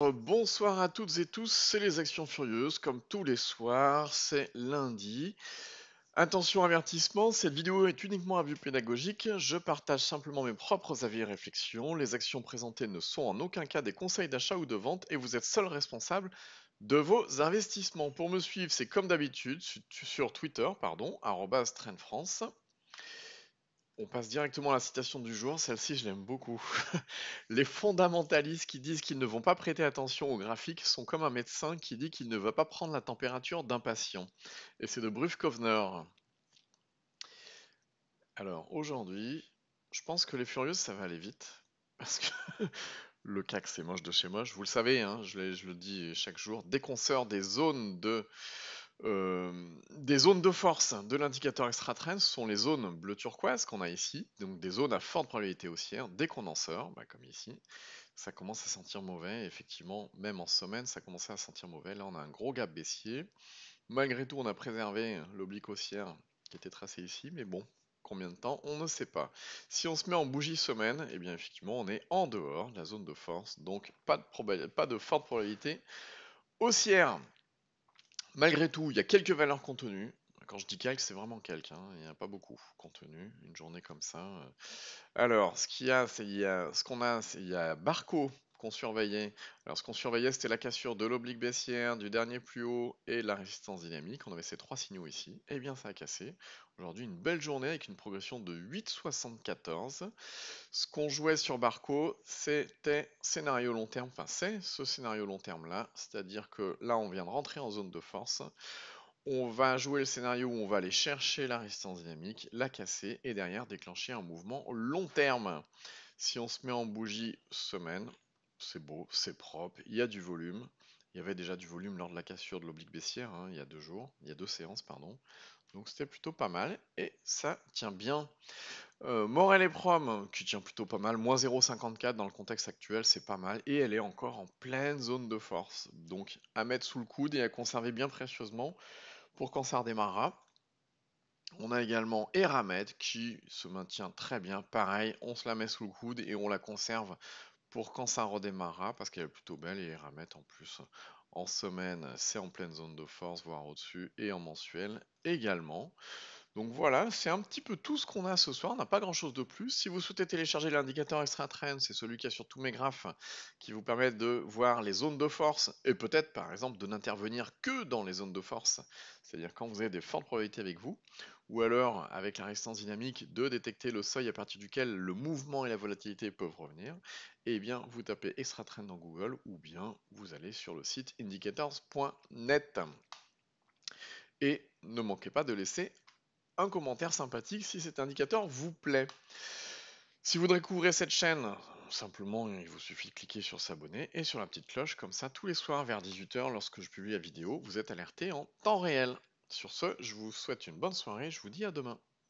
Bonsoir à toutes et tous, c'est les Actions Furieuses, comme tous les soirs, c'est lundi. Attention avertissement, cette vidéo est uniquement à vue pédagogique, je partage simplement mes propres avis et réflexions, les actions présentées ne sont en aucun cas des conseils d'achat ou de vente et vous êtes seul responsable de vos investissements. Pour me suivre, c'est comme d'habitude sur Twitter, pardon, trainfrance. On passe directement à la citation du jour, celle-ci je l'aime beaucoup. Les fondamentalistes qui disent qu'ils ne vont pas prêter attention aux graphiques sont comme un médecin qui dit qu'il ne va pas prendre la température d'un patient. Et c'est de Bruff-Kovner. Alors aujourd'hui, je pense que les furieuses ça va aller vite. Parce que le CAC c'est moche de chez moche, vous le savez, hein, je, je, le dis chaque jour, dès qu'on sort des zones de euh, des zones de force de l'indicateur extra sont les zones bleu turquoise qu'on a ici, donc des zones à forte probabilité haussière, des condenseurs, bah, comme ici. Ça commence à sentir mauvais, effectivement, même en semaine, ça commençait à sentir mauvais. Là, on a un gros gap baissier. Malgré tout, on a préservé l'oblique haussière qui était tracée ici, mais bon, combien de temps, on ne sait pas. Si on se met en bougie semaine, eh bien effectivement, on est en dehors de la zone de force, donc pas de, pas de forte probabilité haussière. Malgré tout, il y a quelques valeurs contenues. Quand je dis calque, c'est vraiment calque. Hein. Il n'y a pas beaucoup contenu, une journée comme ça. Alors, ce qu'il c'est ce qu'on a, c'est y a Barco surveillait. Alors ce qu'on surveillait, c'était la cassure de l'oblique baissière, du dernier plus haut et la résistance dynamique. On avait ces trois signaux ici. Eh bien ça a cassé. Aujourd'hui, une belle journée avec une progression de 8,74. Ce qu'on jouait sur Barco, c'était scénario long terme, enfin c'est ce scénario long terme là, c'est-à-dire que là on vient de rentrer en zone de force on va jouer le scénario où on va aller chercher la résistance dynamique, la casser et derrière déclencher un mouvement long terme. Si on se met en bougie semaine, c'est beau, c'est propre, il y a du volume. Il y avait déjà du volume lors de la cassure de l'oblique baissière, hein, il y a deux jours, il y a deux séances, pardon. Donc c'était plutôt pas mal et ça tient bien. Euh, Morel et Prom qui tient plutôt pas mal, moins 0,54 dans le contexte actuel, c'est pas mal et elle est encore en pleine zone de force. Donc à mettre sous le coude et à conserver bien précieusement pour quand ça redémarrera. On a également Eramet qui se maintient très bien. Pareil, on se la met sous le coude et on la conserve pour quand ça redémarra, parce qu'elle est plutôt belle, et Ramette en plus en semaine, c'est en pleine zone de force, voire au-dessus, et en mensuel également. Donc voilà, c'est un petit peu tout ce qu'on a ce soir, on n'a pas grand-chose de plus. Si vous souhaitez télécharger l'indicateur extra train, c'est celui qui a sur tous mes graphes, qui vous permet de voir les zones de force, et peut-être par exemple de n'intervenir que dans les zones de force, c'est-à-dire quand vous avez des fortes probabilités avec vous, ou alors avec la résistance dynamique de détecter le seuil à partir duquel le mouvement et la volatilité peuvent revenir, et eh bien vous tapez extra train dans Google, ou bien vous allez sur le site indicators.net. Et ne manquez pas de laisser un commentaire sympathique si cet indicateur vous plaît. Si vous voudrez couvrir cette chaîne, simplement il vous suffit de cliquer sur s'abonner et sur la petite cloche, comme ça tous les soirs vers 18h lorsque je publie la vidéo, vous êtes alerté en temps réel. Sur ce, je vous souhaite une bonne soirée, je vous dis à demain.